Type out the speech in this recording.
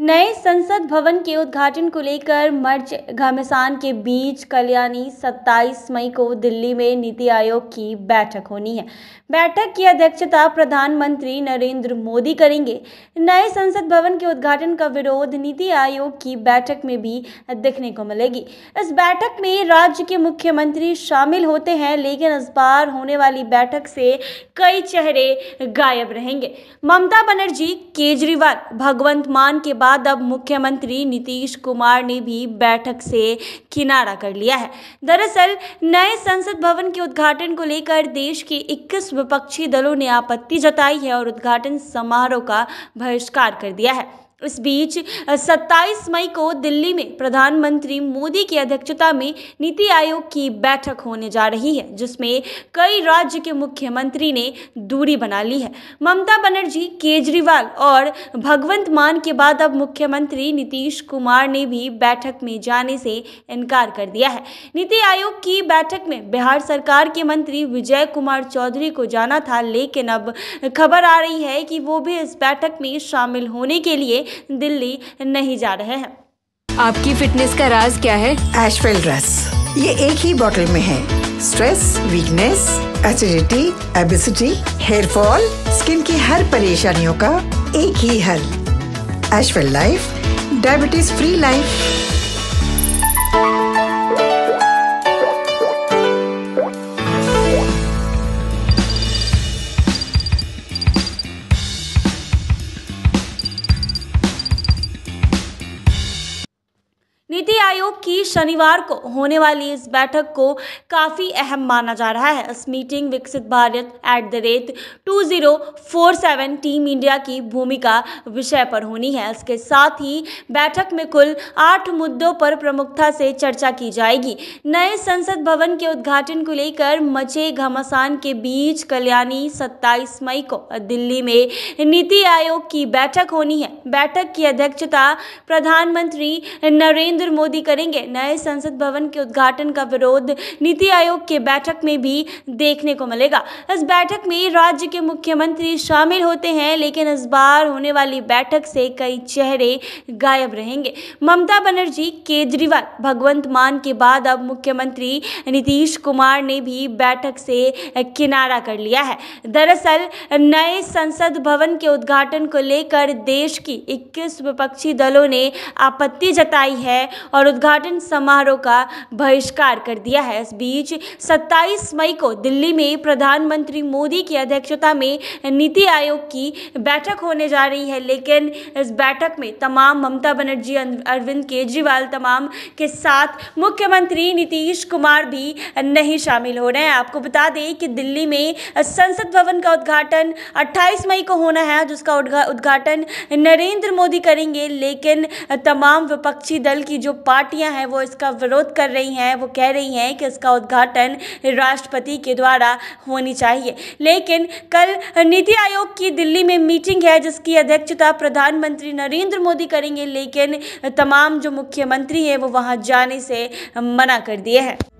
नए संसद भवन के उद्घाटन को लेकर मर्च घमसान के बीच कल यानी 27 मई को दिल्ली में नीति आयोग की बैठक होनी है बैठक की अध्यक्षता प्रधानमंत्री नरेंद्र मोदी करेंगे नए संसद भवन के उद्घाटन का विरोध नीति आयोग की बैठक में भी देखने को मिलेगी इस बैठक में राज्य के मुख्यमंत्री शामिल होते हैं लेकिन इस बार होने वाली बैठक से कई चेहरे गायब रहेंगे ममता बनर्जी केजरीवाल भगवंत मान के बाद बाद अब मुख्यमंत्री नीतीश कुमार ने भी बैठक से किनारा कर लिया है दरअसल नए संसद भवन के उद्घाटन को लेकर देश के 21 विपक्षी दलों ने आपत्ति जताई है और उद्घाटन समारोह का बहिष्कार कर दिया है इस बीच 27 मई को दिल्ली में प्रधानमंत्री मोदी की अध्यक्षता में नीति आयोग की बैठक होने जा रही है जिसमें कई राज्य के मुख्यमंत्री ने दूरी बना ली है ममता बनर्जी केजरीवाल और भगवंत मान के बाद अब मुख्यमंत्री नीतीश कुमार ने भी बैठक में जाने से इनकार कर दिया है नीति आयोग की बैठक में बिहार सरकार के मंत्री विजय कुमार चौधरी को जाना था लेकिन अब खबर आ रही है कि वो भी इस बैठक में शामिल होने के लिए दिल्ली नहीं जा रहे हैं आपकी फिटनेस का राज क्या है एशफेल रस ये एक ही बॉटल में है stress weakness acidity obesity hair fall skin की हर परेशानियों का एक ही हल एशफेल life diabetes free life NITI Aayog की शनिवार को होने वाली इस बैठक को काफ़ी अहम माना जा रहा है इस मीटिंग विकसित Bharat at the rate two zero four seven team India की भूमिका विषय पर होनी है इसके साथ ही बैठक में कुल आठ मुद्दों पर प्रमुखता से चर्चा की जाएगी नए संसद भवन के उद्घाटन को लेकर मचे घमासान के बीच कल्याणी सत्ताईस मई को दिल्ली में नीति आयोग की बैठक होनी है बैठक की अध्यक्षता प्रधानमंत्री नरेंद्र नरेंद्र मोदी करेंगे नए संसद भवन के उद्घाटन का विरोध नीति आयोग के बैठक में भी देखने को मिलेगा इस बैठक में राज्य के मुख्यमंत्री शामिल होते हैं लेकिन इस बार होने वाली बैठक से कई चेहरे गायब रहेंगे ममता बनर्जी केजरीवाल भगवंत मान के बाद अब मुख्यमंत्री नीतीश कुमार ने भी बैठक से किनारा कर लिया है दरअसल नए संसद भवन के उद्घाटन को लेकर देश की 21 विपक्षी दलों ने आपत्ति जताई है और उद्घाटन समारोह का बहिष्कार कर दिया है इस बीच 27 मई को दिल्ली में प्रधानमंत्री मोदी की अध्यक्षता में नीति आयोग की बैठक होने जा रही है लेकिन इस बैठक में तमाम ममता बनर्जी अरविंद केजरीवाल तमाम के साथ मुख्यमंत्री नीतीश कुमार भी नहीं शामिल हो रहे हैं आपको बता दें कि दिल्ली में संसद भवन का उद्घाटन 28 मई को होना है जिसका उद्घाटन नरेंद्र मोदी करेंगे लेकिन तमाम विपक्षी दल की की जो पार्टियां हैं वो इसका विरोध कर रही हैं वो कह रही हैं कि इसका उद्घाटन राष्ट्रपति के द्वारा होनी चाहिए लेकिन कल नीति आयोग की दिल्ली में मीटिंग है जिसकी अध्यक्षता प्रधानमंत्री नरेंद्र मोदी करेंगे लेकिन तमाम जो मुख्यमंत्री हैं वो वहाँ जाने से मना कर दिए हैं